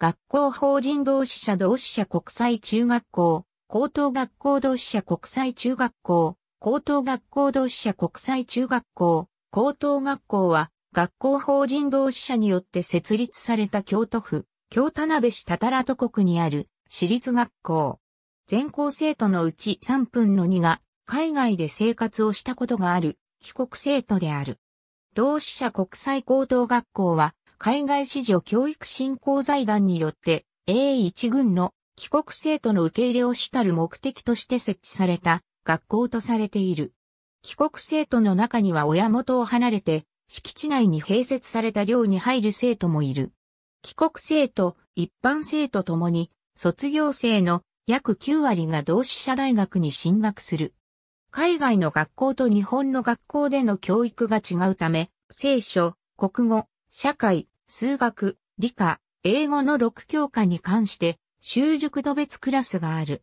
学校法人同志社同志社国際中学校、高等学校同志社国際中学校、高等学校同志社国際中学校、高等学校は、学校法人同志社によって設立された京都府、京田辺市たたら都国にある私立学校。全校生徒のうち3分の2が海外で生活をしたことがある帰国生徒である。同志社国際高等学校は海外子女教育振興財団によって A1 軍の帰国生徒の受け入れを主たる目的として設置された学校とされている。帰国生徒の中には親元を離れて敷地内に併設された寮に入る生徒もいる。帰国生徒、一般生徒ともに卒業生の約9割が同志社大学に進学する。海外の学校と日本の学校での教育が違うため、聖書、国語、社会、数学、理科、英語の6教科に関して、習熟度別クラスがある。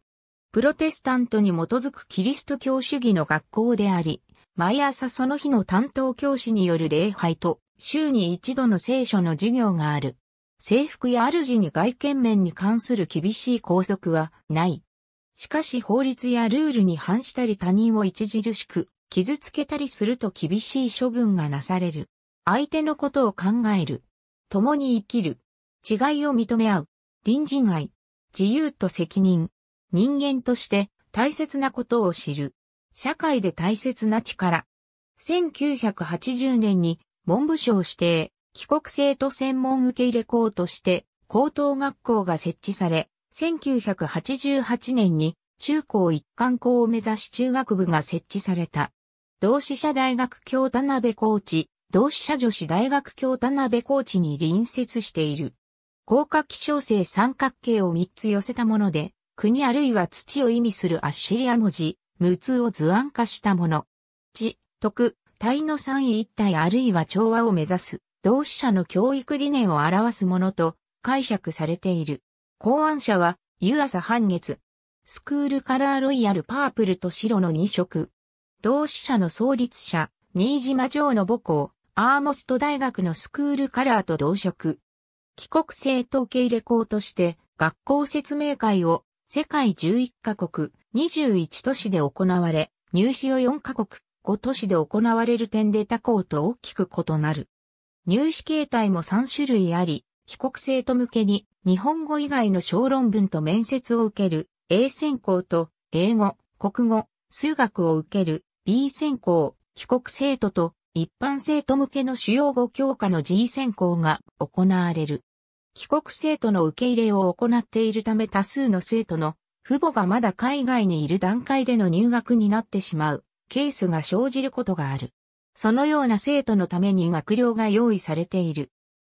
プロテスタントに基づくキリスト教主義の学校であり、毎朝その日の担当教師による礼拝と、週に一度の聖書の授業がある。制服や主に外見面に関する厳しい拘束はない。しかし法律やルールに反したり他人を著しく傷つけたりすると厳しい処分がなされる。相手のことを考える。共に生きる。違いを認め合う。隣人愛。自由と責任。人間として大切なことを知る。社会で大切な力。1980年に文部省指定、帰国生徒専門受入れ校として高等学校が設置され、1988年に中高一貫校を目指し中学部が設置された。同志社大学教田辺コーチ、同志社女子大学教田辺コーチに隣接している。高架気象性三角形を3つ寄せたもので、国あるいは土を意味するアッシリア文字、無通を図案化したもの。地、徳、体の三位一体あるいは調和を目指す、同志社の教育理念を表すものと解釈されている。考案者は、湯浅半月。スクールカラーロイヤルパープルと白の2色。同志社の創立者、新島城の母校、アーモスト大学のスクールカラーと同色。帰国生統計レコーとして学校説明会を世界11カ国21都市で行われ、入試を4カ国5都市で行われる点で他校と大きく異なる。入試形態も3種類あり、帰国生徒向けに日本語以外の小論文と面接を受ける A 選考と英語、国語、数学を受ける B 選考、帰国生徒と一般生徒向けの主要5教科の G 選考が行われる。帰国生徒の受け入れを行っているため多数の生徒の父母がまだ海外にいる段階での入学になってしまうケースが生じることがある。そのような生徒のために学寮が用意されている。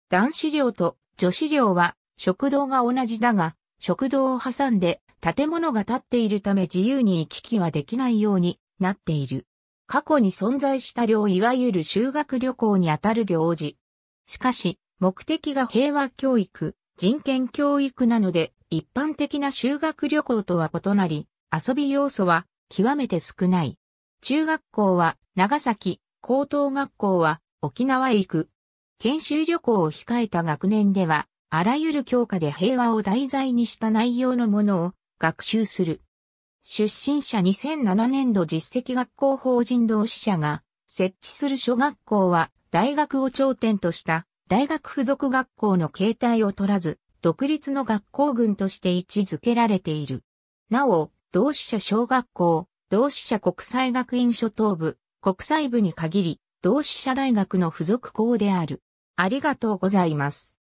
男子寮と女子寮は食堂が同じだが、食堂を挟んで建物が建っているため自由に行き来はできないようになっている。過去に存在した両いわゆる修学旅行にあたる行事。しかし、目的が平和教育、人権教育なので、一般的な修学旅行とは異なり、遊び要素は極めて少ない。中学校は長崎、高等学校は沖縄へ行く。研修旅行を控えた学年では、あらゆる教科で平和を題材にした内容のものを学習する。出身者2007年度実績学校法人同志社が設置する小学校は大学を頂点とした大学付属学校の形態を取らず独立の学校群として位置づけられている。なお、同志社小学校、同志社国際学院初等部、国際部に限り同志社大学の付属校である。ありがとうございます。